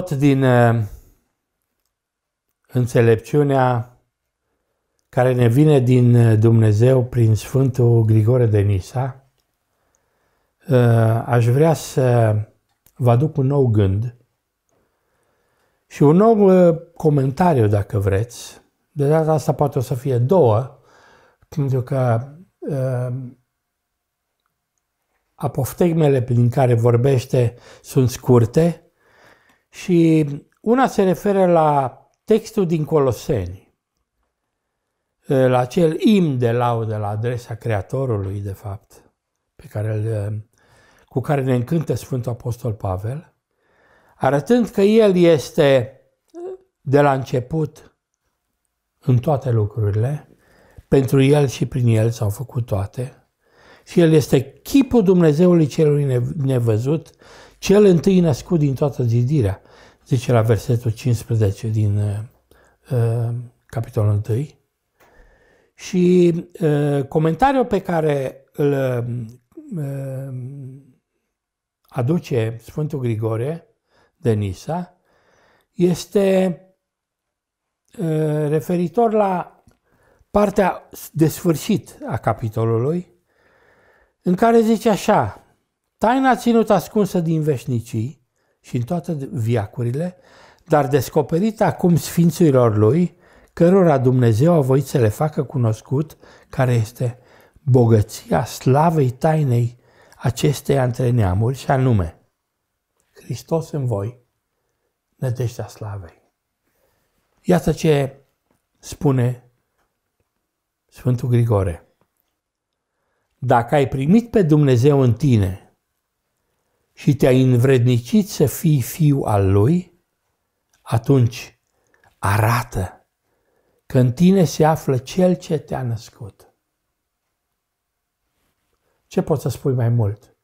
tot din uh, înțelepciunea care ne vine din uh, Dumnezeu prin Sfântul Grigore de Nisa, uh, aș vrea să vă aduc un nou gând și un nou comentariu, dacă vreți. De data asta poate o să fie două, pentru că apoftegmele prin care vorbește sunt scurte, și una se referă la textul din Coloseni, la acel im de laudă la adresa Creatorului, de fapt, pe care îl, cu care ne încântă Sfântul Apostol Pavel, arătând că El este de la început în toate lucrurile, pentru El și prin El s-au făcut toate, și El este chipul Dumnezeului celui nevăzut, cel întâi născut din toată zidirea, zice la versetul 15 din uh, uh capitolul 1. Și uh, comentariul pe care îl uh, aduce Sfântul Grigore de Nisa este uh, referitor la partea de sfârșit a capitolului, în care zice așa, Taina ținut ascunsă din veșnicii și în toate viacurile, dar descoperită acum sfinților lui, cărora Dumnezeu a voit să le facă cunoscut, care este bogăția slavei tainei acestei între neamuri, și anume, Hristos în voi, nădejdea slavei. Iată ce spune Sfântul Grigore. Dacă ai primit pe Dumnezeu în tine și te-ai învrednicit să fii fiu al lui, atunci arată că în tine se află cel ce te-a născut. Ce poți să spui mai mult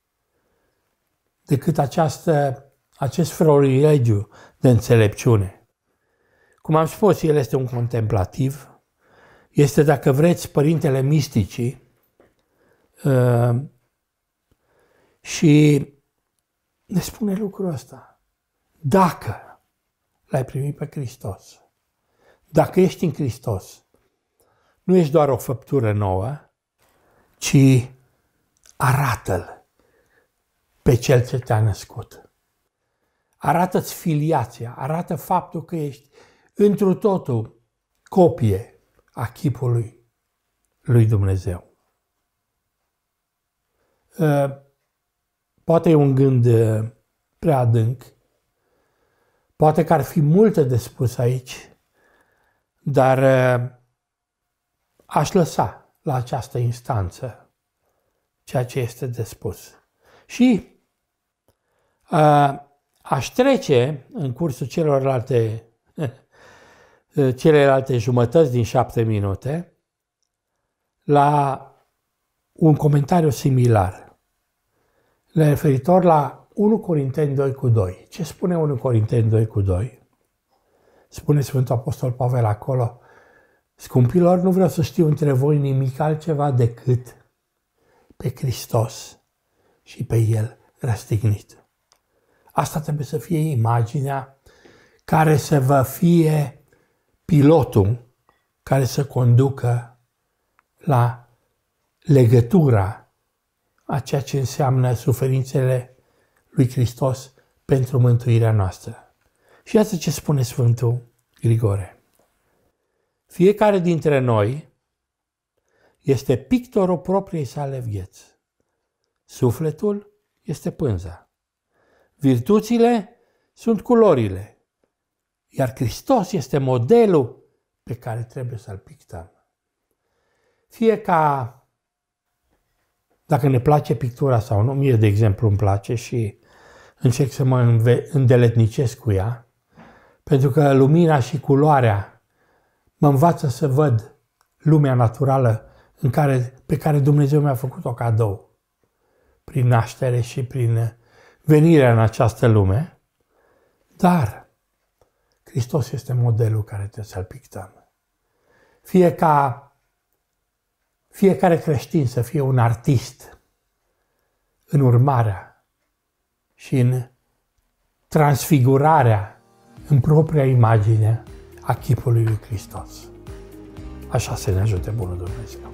decât această, acest florilegiu de înțelepciune? Cum am spus, el este un contemplativ, este, dacă vreți, părintele misticii uh, și ne spune lucrul ăsta. Dacă l-ai primit pe Hristos, dacă ești în Hristos, nu ești doar o făptură nouă, ci arată-l pe cel ce te-a născut. Arată-ți filiația, arată faptul că ești întru totul copie a chipului lui Dumnezeu. Uh, Poate e un gând uh, prea adânc, poate că ar fi multe de spus aici, dar uh, aș lăsa la această instanță ceea ce este de spus. Și uh, aș trece în cursul celorlalte, celelalte jumătăți din șapte minute la un comentariu similar le referitor la 1 Corinteni 2 cu 2. Ce spune 1 Corinteni 2 cu 2? Spune Sfântul Apostol Pavel acolo, Scumpilor, nu vreau să știu între voi nimic altceva decât pe Hristos și pe El răstignit. Asta trebuie să fie imaginea care să vă fie pilotul care să conducă la legătura a ceea ce înseamnă suferințele lui Hristos pentru mântuirea noastră. Și iată ce spune Sfântul Grigore. Fiecare dintre noi este pictorul propriei sale vieți. Sufletul este pânza. Virtuțile sunt culorile, iar Hristos este modelul pe care trebuie să-l pictăm. Fie ca dacă ne place pictura sau nu. Mie, de exemplu, îmi place și încerc să mă îndeletnicesc cu ea, pentru că lumina și culoarea mă învață să văd lumea naturală în care, pe care Dumnezeu mi-a făcut-o cadou prin naștere și prin venirea în această lume, dar Hristos este modelul care trebuie să-l pictăm. Fie ca fiecare creștin să fie un artist în urmarea și în transfigurarea în propria imagine a chipului lui Hristos. Așa să ne ajute Bunul Dumnezeu.